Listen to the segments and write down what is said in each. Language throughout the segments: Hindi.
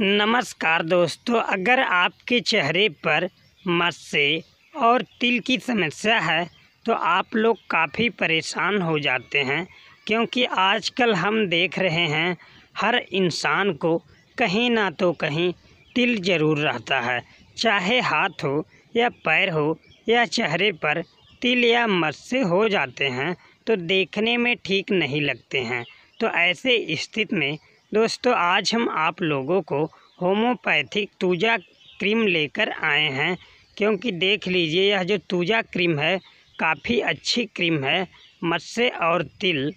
नमस्कार दोस्तों अगर आपके चेहरे पर मस्से और तिल की समस्या है तो आप लोग काफ़ी परेशान हो जाते हैं क्योंकि आजकल हम देख रहे हैं हर इंसान को कहीं ना तो कहीं तिल ज़रूर रहता है चाहे हाथ हो या पैर हो या चेहरे पर तिल या मस्से हो जाते हैं तो देखने में ठीक नहीं लगते हैं तो ऐसे स्थिति में दोस्तों आज हम आप लोगों को होम्योपैथिक तूजा क्रीम लेकर आए हैं क्योंकि देख लीजिए यह जो तूजा क्रीम है काफ़ी अच्छी क्रीम है मत्स्य और तिल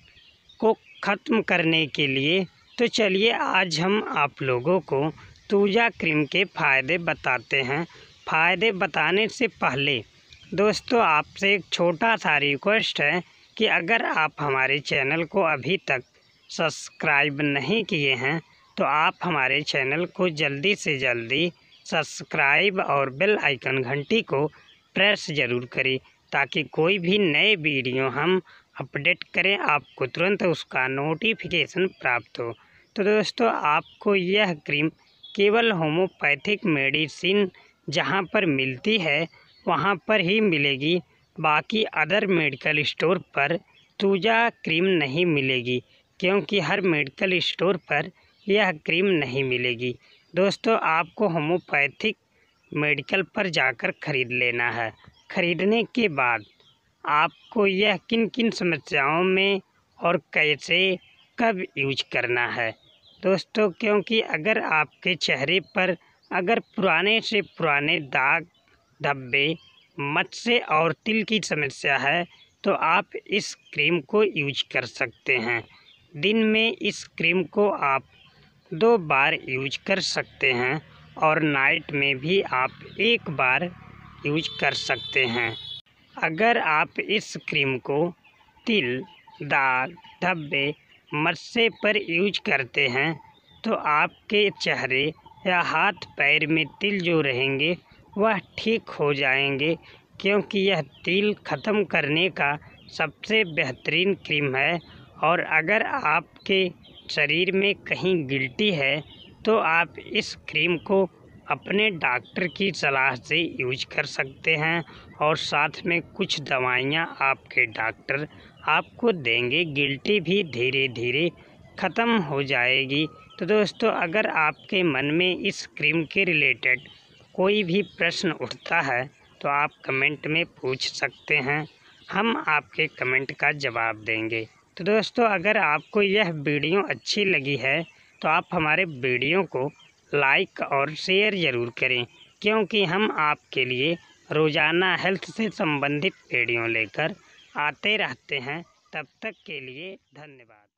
को ख़त्म करने के लिए तो चलिए आज हम आप लोगों को तूजा क्रीम के फ़ायदे बताते हैं फ़ायदे बताने से पहले दोस्तों आपसे एक छोटा सा रिक्वेस्ट है कि अगर आप हमारे चैनल को अभी तक सब्सक्राइब नहीं किए हैं तो आप हमारे चैनल को जल्दी से जल्दी सब्सक्राइब और बेल आइकन घंटी को प्रेस ज़रूर करें ताकि कोई भी नए वीडियो हम अपडेट करें आपको तुरंत उसका नोटिफिकेशन प्राप्त हो तो दोस्तों आपको यह क्रीम केवल होम्योपैथिक मेडिसिन जहां पर मिलती है वहां पर ही मिलेगी बाकी अदर मेडिकल स्टोर पर तूजा क्रीम नहीं मिलेगी क्योंकि हर मेडिकल स्टोर पर यह क्रीम नहीं मिलेगी दोस्तों आपको होम्योपैथिक मेडिकल पर जाकर ख़रीद लेना है ख़रीदने के बाद आपको यह किन किन समस्याओं में और कैसे कब यूज करना है दोस्तों क्योंकि अगर आपके चेहरे पर अगर पुराने से पुराने दाग धब्बे मत्स्य और तिल की समस्या है तो आप इस क्रीम को यूज कर सकते हैं दिन में इस क्रीम को आप दो बार यूज कर सकते हैं और नाइट में भी आप एक बार यूज कर सकते हैं अगर आप इस क्रीम को तिल दाल धब्बे मरसे पर यूज करते हैं तो आपके चेहरे या हाथ पैर में तिल जो रहेंगे वह ठीक हो जाएंगे क्योंकि यह तिल ख़त्म करने का सबसे बेहतरीन क्रीम है और अगर आपके शरीर में कहीं गिल्टी है तो आप इस क्रीम को अपने डॉक्टर की सलाह से यूज कर सकते हैं और साथ में कुछ दवाइयाँ आपके डॉक्टर आपको देंगे गिल्टी भी धीरे धीरे ख़त्म हो जाएगी तो दोस्तों अगर आपके मन में इस क्रीम के रिलेटेड कोई भी प्रश्न उठता है तो आप कमेंट में पूछ सकते हैं हम आपके कमेंट का जवाब देंगे तो दोस्तों अगर आपको यह वीडियो अच्छी लगी है तो आप हमारे वीडियो को लाइक और शेयर ज़रूर करें क्योंकि हम आपके लिए रोज़ाना हेल्थ से संबंधित वीडियो लेकर आते रहते हैं तब तक के लिए धन्यवाद